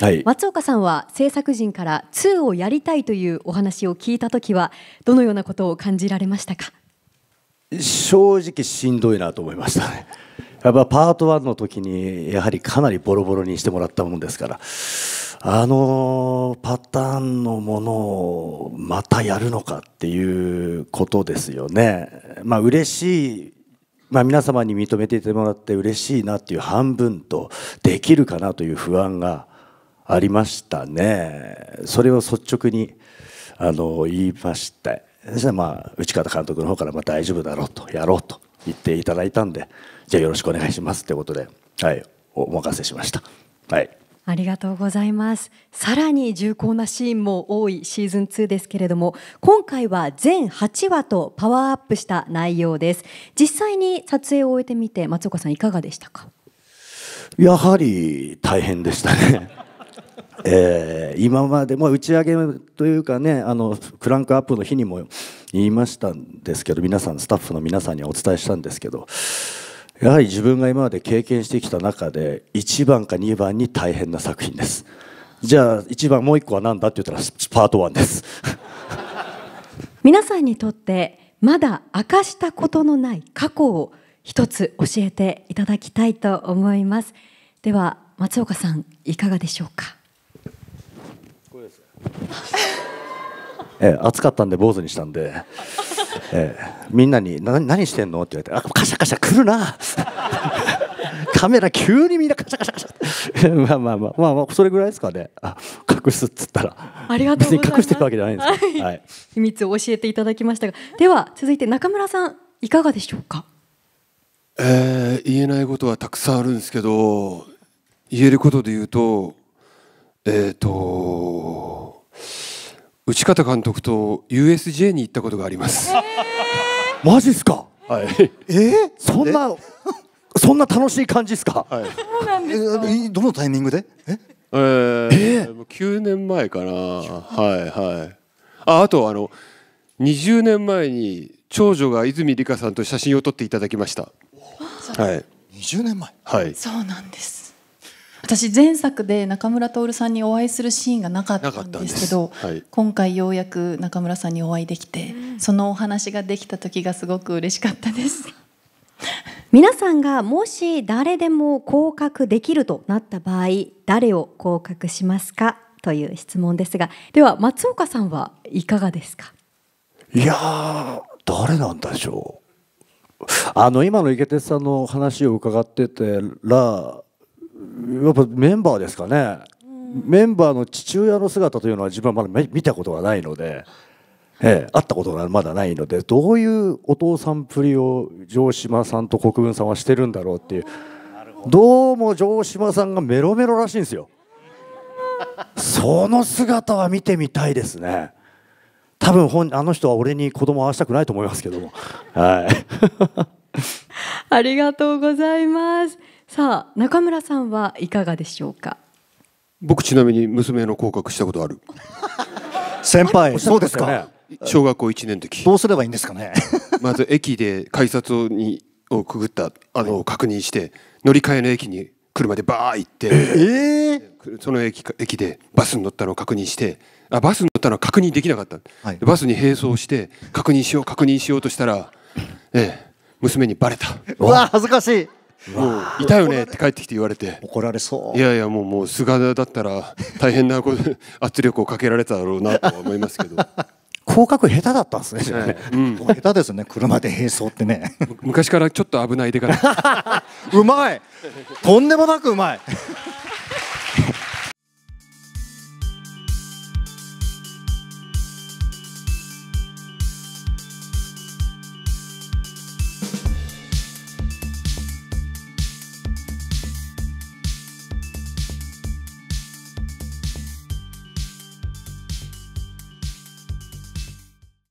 はい、松岡さんは制作陣から2をやりたいというお話を聞いた時はどのようなことを感じられましたか正直しんどいなと思いましたね。やっぱパート1の時にやはりかなりボロボロにしてもらったもんですからあのパターンのものをまたやるのかっていうことですよね。まあ嬉しいまあ、皆様に認めていてもらって嬉しいなっていう半分とできるかなという不安がありましたねそれを率直にあの言いましてそしたらまあ内方監督の方からま大丈夫だろうとやろうと言っていただいたんでじゃあよろしくお願いしますってことで、はい、お任せしました。はいありがとうございますさらに重厚なシーンも多いシーズン2ですけれども今回は全8話とパワーアップした内容です実際に撮影を終えてみて松岡さんいかがでしたかやはり大変でしたねえー、今までも打ち上げというかねあのクランクアップの日にも言いましたんですけど皆さんスタッフの皆さんにお伝えしたんですけどやはり自分が今まで経験してきた中で1番か2番に大変な作品ですじゃあ1番もう1個は何だって言ったらパート1です 皆さんにとってまだ明かしたことのない過去を一つ教えていただきたいと思いますでは松岡さんいかがでしょうか ええ、暑かったんで坊主にしたんで、ええ、みんなに何何してんのって言われてあカシャカシャ来るな カメラ急にみんなカシャカシャカシャまあ まあまあまあ、まあ、それぐらいですかねあ隠すっつったらありがとう別に隠してるわけじゃないんですか、はい、はい、秘密を教えていただきましたがでは続いて中村さんいかがでしょうかえー、言えないことはたくさんあるんですけど言えることで言うとえっ、ー、と内方監督と USJ に行ったことがあります。マジっすか。はい。えー、そんなそんな楽しい感じですか。はい。そうなんですどのタイミングで？え？えー、えー、九年前かな。はいはい。ああとあの二十年前に長女が泉理香さんと写真を撮っていただきました。はい。二十年前。はい。そうなんです。私前作で中村徹さんにお会いするシーンがなかったんですけど、はい、今回ようやく中村さんにお会いできて、うん、そのお話ができた時がすごく嬉しかったです 皆さんがもし誰でも降格できるとなった場合誰を降格しますかという質問ですがでは松岡さんはいかがですかいや誰なんでしょうあの今の池鉄さんの話を伺っててらやっぱメンバーですかね、メンバーの父親の姿というのは自分はまだ見たことがないので、ええ、会ったことがまだないのでどういうお父さんっぷりを城島さんと国分さんはしてるんだろうっていうどうも城島さんがメロメロらしいんですよ。その姿は見てみたいですね。多分本あの人は俺に子供を会わせたくないと思いますけども。はい。ありがとうございます。さあ中村さんはいかがでしょうか僕ちなみに娘の降格したことある先輩そうですか小学校1年の時どうすればいいんですかね まず駅で改札をにをくぐったあの確認して乗り換えの駅に車でバー行って、えー、その駅駅でバスに乗ったのを確認してあバスに乗ったのは確認できなかった、はい、バスに並走して確認しよう確認しようとしたら、ええ、娘にバレたうわ恥ずかしいもういたよねって帰ってきて言われて怒られそういやいやもうもう菅だったら大変な 圧力をかけられただろうなとは思いますけど広角下手だったんですね、はいうん、下手ですね車で並走ってね 昔からちょっと危ないでか うまいとんでもなくうまい